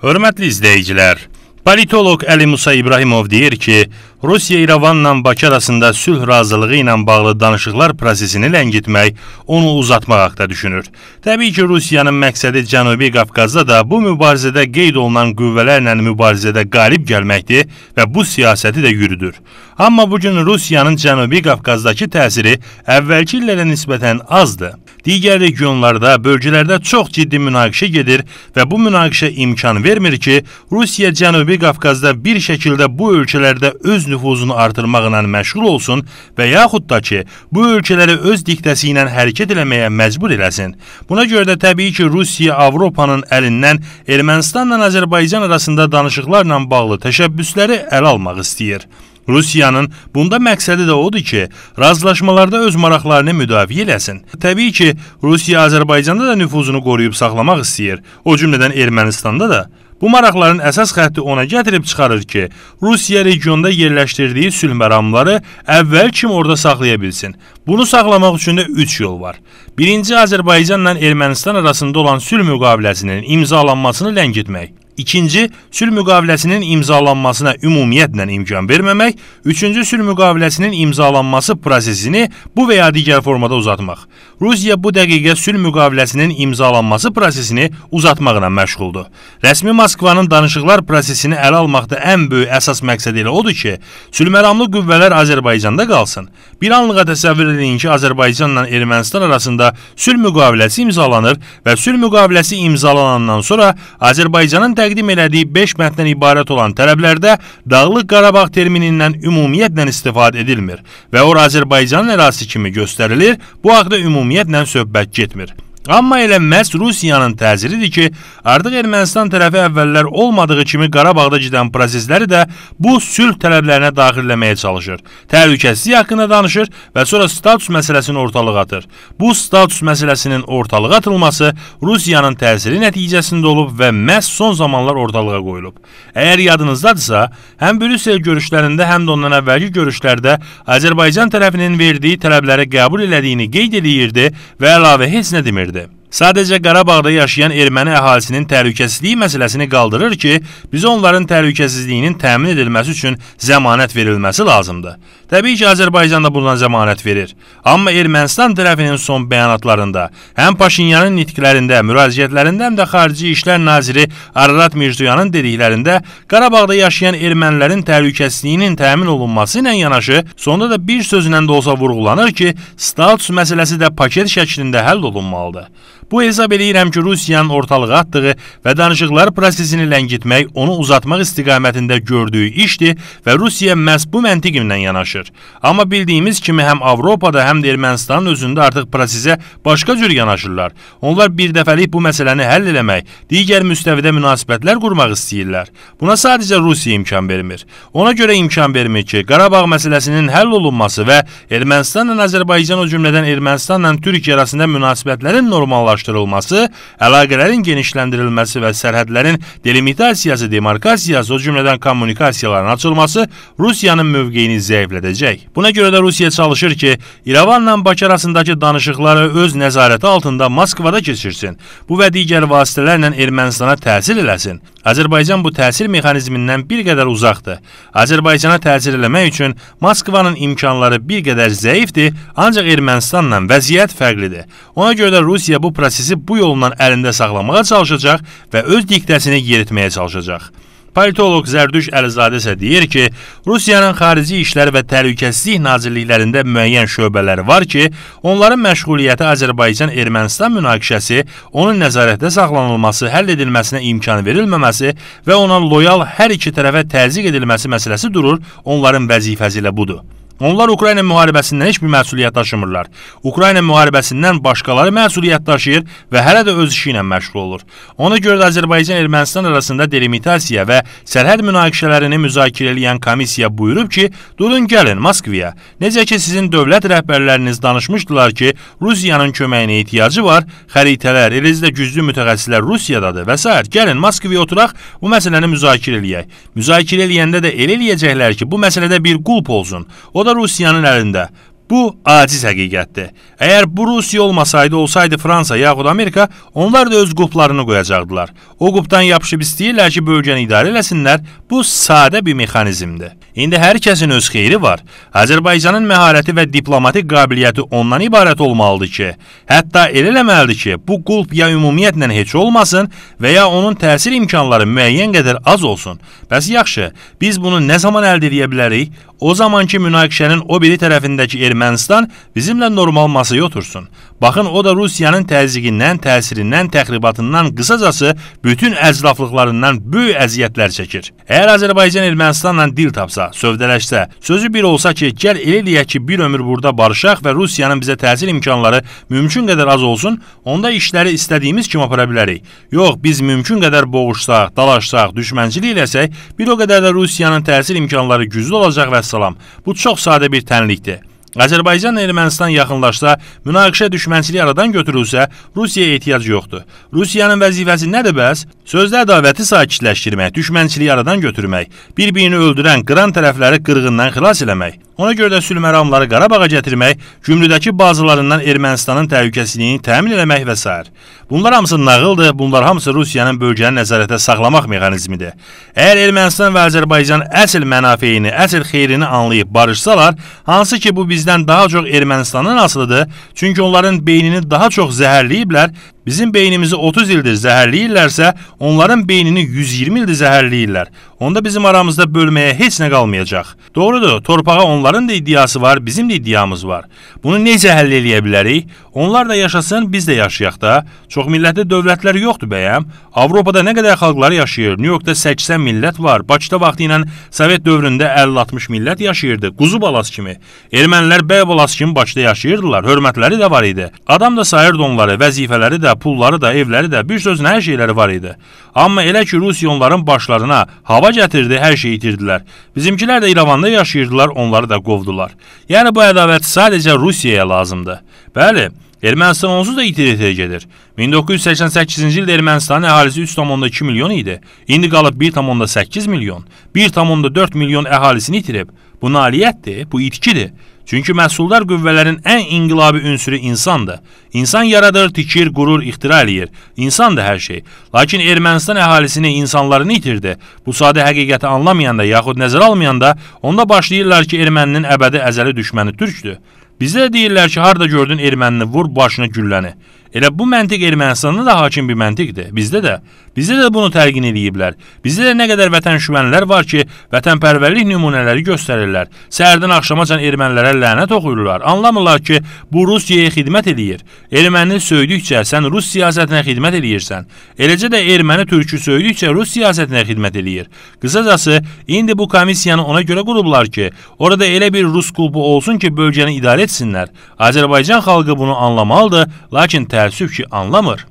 Hörmətli izləyicilər, politoloq Əli Musa İbrahimov deyir ki, Rusiya İrəvanla Bakı arasında sülh razılığı ilə bağlı danışıqlar prosesini ləngitmək, onu uzatmaq haqda düşünür. Təbii ki, Rusiyanın məqsədi Cənubi Qafqazda da bu mübarizədə qeyd olunan qüvvələrlə mübarizədə qalib gəlməkdir və bu siyasəti də yürüdür. Amma bu gün Rusiyanın Cənubi Qafqazdakı təsiri əvvəlki illərə nisbətən azdır digər regionlarda, bölgələrdə çox ciddi münaqişə gedir və bu münaqişə imkan vermir ki, Rusiya Cənubi Qafqazda bir şəkildə bu ölkələrdə öz nüfuzunu artırmaqla məşğul olsun və yaxud da ki, bu ölkələri öz diktəsi ilə hərəkət eləməyə məcbur eləsin. Buna görə də təbii ki, Rusiya Avropanın əlindən Ermənistanla Azərbaycan arasında danışıqlarla bağlı təşəbbüsləri ələ almaq istəyir. Rusiyanın bunda məqsədi də odur ki, razılaşmalarda öz maraqlarını müdafiə eləsin. Təbii ki, Rusiya Azərbaycanda da nüfuzunu qoruyub saxlamaq istəyir, o cümlədən Ermənistanda da. Bu maraqların əsas xətti ona gətirib çıxarır ki, Rusiya regionda yerləşdirdiyi sülh məramları əvvəl kimi orada saxlaya bilsin. Bunu saxlamaq üçün də 3 yol var. Birinci Azərbaycanla Ermənistan arasında olan sülh müqaviləsinin imzalanmasını ləngitmək. İkinci, sülh müqaviləsinin imzalanmasına ümumiyyətlə imkan verməmək. Üçüncü, sülh müqaviləsinin imzalanması prosesini bu və ya digər formada uzatmaq. Rusiya bu dəqiqə sülh müqaviləsinin imzalanması prosesini uzatmaqla məşğuldur. Rəsmi Moskvanın danışıqlar prosesini ələ almaqda ən böyük əsas məqsəd elə odur ki, sülhməramlı qüvvələr Azərbaycanda qalsın. Bir anlığa təsəvvür edin ki, Azərbaycanla Ermənistan arasında sülh müqaviləsi imzalanır və sülh müqaviləsi imzalanandan sonra Azərbaycanın təqdim elədiyi 5 mətndən ibarət olan tələblərdə Dağlıq Qarabağ terminindən ümumiyyətlə istifadə edilmir və o Azərbaycanın ərazisi kimi göstərilir, bu haqda ümumiyyətlə söhbət getmir. Amma elə məhz Rusiyanın təsiridir ki, artıq Ermənistan tərəfi əvvəllər olmadığı kimi Qarabağda gedən prosesləri də bu sülh tələblərinə daxilləməyə çalışır. Təhlükəsizlik haqqında danışır və sonra status məsələsini ortalığa atır. Bu status məsələsinin ortalığa atılması Rusiyanın təsiri nəticəsində olub və məhz son zamanlar ortalığa qoyulub. Əgər yadınızdadırsa, həm Brüssel görüşlərində, həm də ondan əvvəlki görüşlərdə Azərbaycan tərəfinin verdiyi tələbləri qəbul elədiyini qeyd eləyirdi və əlavə heç nə demirdi. Sadəcə Qarabağda yaşayan erməni əhalisinin təhlükəsizliyi məsələsini qaldırır ki, biz onların təhlükəsizliyinin təmin edilməsi üçün zəmanət verilməsi lazımdır. Təbii ki, Azərbaycan da buna zəmanət verir. Amma Ermənistan tərəfinin son bəyanatlarında, həm Paşinyanın nitqlərində, müraciətlərində, həm də Xarici İşlər naziri Ararat Mirzoyanın dediklərində Qarabağda yaşayan ermənilərin təhlükəsizliyinin təmin olunması ilə yanaşı, sonda da bir sözlə də olsa vurğulanır ki, status məsələsi də paket şəklində həll olunmalıdır. Bu hesab edirəm ki, Rusiyanın ortalığa atdığı və danışıqlar prosesini ləngitmək, onu uzatmaq istiqamətində gördüyü işdir və Rusiya məhz bu məntiqimlə yanaşır. Amma bildiyimiz kimi həm Avropada, həm də Ermənistanın özündə artıq prosesə başqa cür yanaşırlar. Onlar bir dəfəlik bu məsələni həll eləmək, digər müstəvidə münasibətlər qurmaq istəyirlər. Buna sadəcə Rusiya imkan vermir. Ona görə imkan vermir ki, Qarabağ məsələsinin həll olunması və Ermənistanla Azərbaycan o cümlədən Ermənistanla Türkiyə arasında münasibətlərin normallaşması formalaşdırılması, əlaqələrin genişləndirilməsi və sərhədlərin delimitasiyası, demarkasiyası, o cümlədən kommunikasiyaların açılması Rusiyanın mövqeyini zəiflədəcək. Buna görə də Rusiya çalışır ki, İrəvanla Bakı arasındakı danışıqları öz nəzarəti altında Moskvada keçirsin. Bu və digər vasitələrlə Ermənistana təsir eləsin. Azərbaycan bu təsir mexanizmindən bir qədər uzaqdır. Azərbaycana təsir eləmək üçün Moskvanın imkanları bir qədər zəifdir, ancaq Ermənistanla vəziyyət fərqlidir. Ona görə də Rusiya bu prosesi prosesi bu yolla əlində saxlamağa çalışacaq və öz diktəsini yeritməyə çalışacaq. Politoloq Zərdüş Əlizadə isə deyir ki, Rusiyanın xarici işlər və təhlükəsizlik nazirliklərində müəyyən şöbələri var ki, onların məşğuliyyəti Azərbaycan-Ermənistan münaqişəsi, onun nəzarətdə saxlanılması, həll edilməsinə imkan verilməməsi və ona loyal hər iki tərəfə təzyiq edilməsi məsələsi durur, onların vəzifəsi ilə budur. Onlar Ukrayna müharibəsindən heç bir məsuliyyət daşımırlar. Ukrayna müharibəsindən başqaları məsuliyyət daşıyır və hələ də öz işi ilə məşğul olur. Ona görə də Azərbaycan-Ermənistan arasında delimitasiya və sərhəd münaqişələrini müzakirə edən komissiya buyurub ki, durun gəlin Moskvaya. Necə ki sizin dövlət rəhbərləriniz danışmışdılar ki, Rusiyanın köməyinə ehtiyacı var, xəritələr, eləcə də güclü mütəxəssislər Rusiyadadır və s. Gəlin Moskvaya oturaq, bu məsələni müzakirə eləyək. Müzakirə eləyəndə də elə eləyəcəklər ki, bu məsələdə bir qulp olsun. O da da Rusiyanın əlində. Bu aciz həqiqətdir. Əgər bu Rusiya olmasaydı, olsaydı Fransa yaxud Amerika, onlar da öz quplarını qoyacaqdılar. O qupdan yapışıb istəyirlər ki, bölgəni idarə eləsinlər. Bu sadə bir mexanizmdir. İndi hər kəsin öz xeyri var. Azərbaycanın məharəti və diplomatik qabiliyyəti ondan ibarət olmalıdır ki, hətta elə eləməlidir ki, bu qulp ya ümumiyyətlə heç olmasın və ya onun təsir imkanları müəyyən qədər az olsun. Bəs yaxşı, biz bunu nə zaman əldə edə bilərik? O zamanki münaqişənin o biri tərəfindəki Ermənistan bizimlə normal masaya otursun. Baxın o da Rusiyanın təzyiqindən, təsirindən, təxribatından, qısacası bütün əclaflıqlarından böyük əziyyətlər çəkir. Əgər Azərbaycan Ermənistanla dil tapsa, sövdələşsə, sözü bir olsa ki, gəl elə eləyək ki, bir ömür burada barışaq və Rusiyanın bizə təsir imkanları mümkün qədər az olsun, onda işləri istədiyimiz kimi apara bilərik. Yox, biz mümkün qədər boğuşsaq, dalaşsaq, düşmənçilik eləsək, bir o qədər də Rusiyanın təsir imkanları güclü olacaq və salam. Bu çox sadə bir tənlikdir. Azərbaycan Ermənistan yaxınlaşsa, münaqişə düşmənçiliyi aradan götürülsə, Rusiyaya ehtiyac yoxdur. Rusiyanın vəzifəsi nədir bəs? Sözdə ədavəti sakitləşdirmək, düşmənçiliyi aradan götürmək, bir-birini öldürən, qıran tərəfləri qırğından xilas eləmək. Ona görə də sülh məramları Qarabağa gətirmək, Gümrüdəki bazalarından Ermənistanın təhlükəsizliyini təmin eləmək və s. Bunlar hamısı nağıldır, bunlar hamısı Rusiyanın bölgəni nəzarətə saxlamaq mexanizmidir. Əgər Ermənistan və Azərbaycan əsl mənafeyini, əsl xeyrini anlayıb barışsalar, hansı ki bu biz bizdən daha çox Ermənistandan asılıdır. Çünki onların beynini daha çox zəhərləyiblər Bizim beynimizi 30 ildir zəhərləyirlərsə, onların beynini 120 ildir zəhərləyirlər. Onda bizim aramızda bölməyə heç nə qalmayacaq. Doğrudur, torpağa onların da iddiası var, bizim də iddiamız var. Bunu necə həll eləyə bilərik? Onlar da yaşasın, biz də yaşayaq da. Çox millətli dövlətlər yoxdur bəyəm. Avropada nə qədər xalqlar yaşayır? Nyu-Yorkda 80 millət var. Bakıda vaxtı ilə Sovet dövründə 50-60 millət yaşayırdı, quzu balası kimi. Ermənilər bəy balası kimi Bakıda yaşayırdılar, hörmətləri də var idi. Adam da sayırdı onları, vəzifələri də də, pulları da, evləri də, bir sözlə hər şeyləri var idi. Amma elə ki Rusiya onların başlarına hava gətirdi, hər şeyi itirdilər. Bizimkilər də İrəvanda yaşayırdılar, onları da qovdular. Yəni bu ədavət sadəcə Rusiyaya lazımdı. Bəli, Ermənistan onsuz da itirə gedir. 1988-ci ildə Ermənistanın əhalisi 3,2 milyon idi. İndi qalıb 1,8 milyon. 1,4 milyon əhalisini itirib. Bu nailiyyətdir, bu itkidir. Çünki məhsuldar qüvvələrin ən inqilabi ünsürü insandır. İnsan yaradır, tikir, qurur, ixtira eləyir. İnsandır hər şey. Lakin Ermənistan əhalisini insanlarını itirdi. Bu sadə həqiqəti anlamayanda yaxud nəzərə almayanda onda başlayırlar ki, erməninin əbədi əzəli düşməni türkdür. Bizə deyirlər ki, harda gördün ermənini vur başına gülləni. Elə bu məntiq Ermənistanda da hakim bir məntiqdir. Bizdə də, bizdə də bunu təlqin eləyiblər. Bizdə də nə qədər vətən şüvənlər var ki, vətənpərvərlik nümunələri göstərirlər. Səhərdən axşamacan ermənilərə lənət oxuyurlar. Anlamırlar ki, bu Rusiyaya xidmət eləyir. Erməni söydükcə sən Rus siyasətinə xidmət eləyirsən. Eləcə də erməni türkü söydükcə Rus siyasətinə xidmət eləyir. Qısacası, indi bu komissiyanı ona görə qurublar ki, orada elə bir Rus qulpu olsun ki, bölgəni idarə etsinlər. Azərbaycan xalqı bunu anlamalıdır, lakin tə təəssüf ki, anlamır.